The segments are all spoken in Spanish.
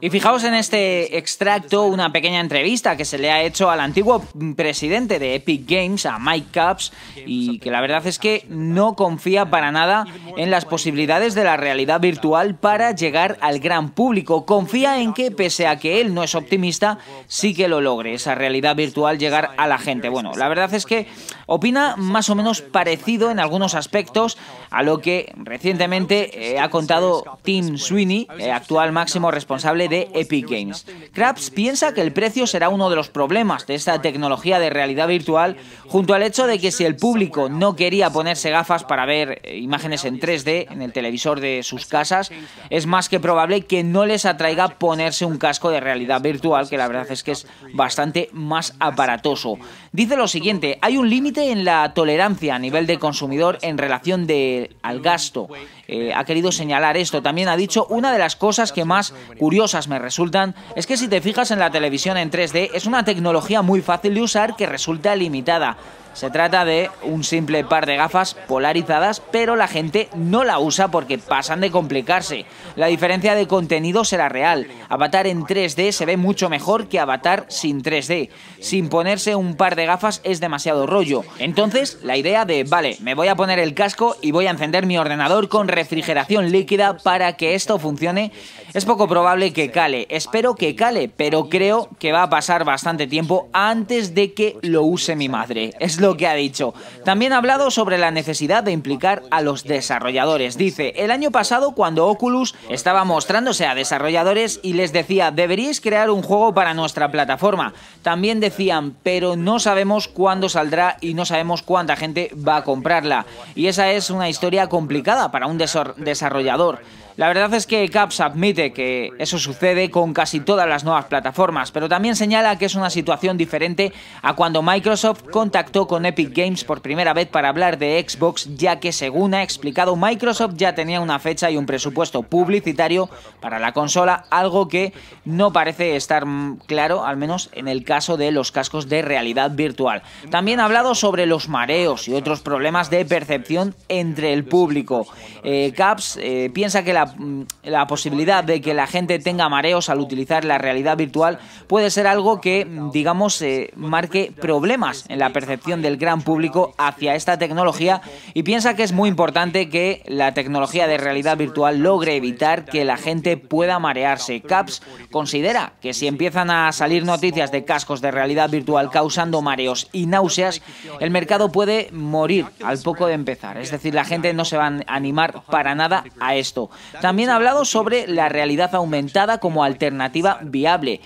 Y fijaos en este extracto, una pequeña entrevista que se le ha hecho al antiguo presidente de Epic Games, a Mike Caps, y que la verdad es que no confía para nada en las posibilidades de la realidad virtual para llegar al gran público. Confía en que, pese a que él no es optimista, sí que lo logre, esa realidad virtual llegar a la gente. Bueno, la verdad es que opina más o menos parecido en algunos aspectos a lo que recientemente eh, ha contado Tim Sweeney, eh, actual máximo responsable de Epic Games. Krabs piensa que el precio será uno de los problemas de esta tecnología de realidad virtual, junto al hecho de que si el público no quería ponerse gafas para ver eh, imágenes en 3D en el televisor de sus casas, es más que probable que no les atraiga ponerse un casco de realidad virtual, que la verdad es que es bastante más aparatoso. Dice lo siguiente, hay un límite en la tolerancia a nivel de consumidor en relación de, al gasto. Eh, ha querido señalar esto. También ha dicho, una de las cosas que más curiosas me resultan es que si te fijas en la televisión en 3D, es una tecnología muy fácil de usar que resulta limitada. Se trata de un simple par de gafas polarizadas, pero la gente no la usa porque pasan de complicarse. La diferencia de contenido será real. Avatar en 3D se ve mucho mejor que Avatar sin 3D. Sin ponerse un par de gafas es demasiado rollo. Entonces, la idea de, vale, me voy a poner el casco y voy a encender mi ordenador con refrigeración líquida para que esto funcione, es poco probable que cale. Espero que cale, pero creo que va a pasar bastante tiempo antes de que lo use mi madre lo que ha dicho. También ha hablado sobre la necesidad de implicar a los desarrolladores. Dice, el año pasado cuando Oculus estaba mostrándose a desarrolladores y les decía, deberíais crear un juego para nuestra plataforma. También decían, pero no sabemos cuándo saldrá y no sabemos cuánta gente va a comprarla. Y esa es una historia complicada para un desarrollador. La verdad es que Caps admite que eso sucede con casi todas las nuevas plataformas, pero también señala que es una situación diferente a cuando Microsoft contactó con Epic Games por primera vez para hablar de Xbox, ya que según ha explicado Microsoft ya tenía una fecha y un presupuesto publicitario para la consola, algo que no parece estar claro, al menos en el caso de los cascos de realidad virtual. También ha hablado sobre los mareos y otros problemas de percepción entre el público. Eh, Caps eh, piensa que mm, la, posibilidad de que la gente tenga mareos al utilizar la realidad virtual puede ser algo que, digamos, eh, marque problemas en la percepción de el gran público hacia esta tecnología y piensa que es muy importante que la tecnología de realidad virtual logre evitar que la gente pueda marearse. CAPS considera que si empiezan a salir noticias de cascos de realidad virtual causando mareos y náuseas, el mercado puede morir al poco de empezar. Es decir, la gente no se va a animar para nada a esto. También ha hablado sobre la realidad aumentada como alternativa viable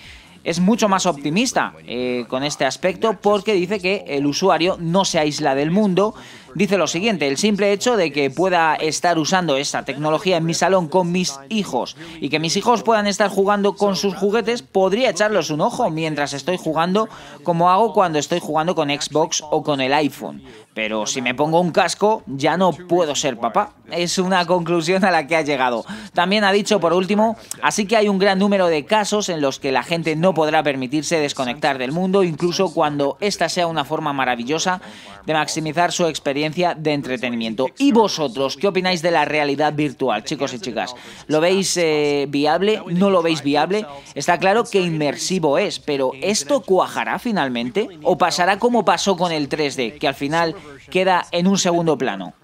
es mucho más optimista eh, con este aspecto porque dice que el usuario no se aísla del mundo Dice lo siguiente, el simple hecho de que pueda estar usando esta tecnología en mi salón con mis hijos y que mis hijos puedan estar jugando con sus juguetes, podría echarles un ojo mientras estoy jugando como hago cuando estoy jugando con Xbox o con el iPhone. Pero si me pongo un casco, ya no puedo ser papá. Es una conclusión a la que ha llegado. También ha dicho, por último, así que hay un gran número de casos en los que la gente no podrá permitirse desconectar del mundo, incluso cuando esta sea una forma maravillosa de maximizar su experiencia de entretenimiento. ¿Y vosotros qué opináis de la realidad virtual, chicos y chicas? ¿Lo veis eh, viable? ¿No lo veis viable? Está claro que inmersivo es, pero ¿esto cuajará finalmente? ¿O pasará como pasó con el 3D, que al final queda en un segundo plano?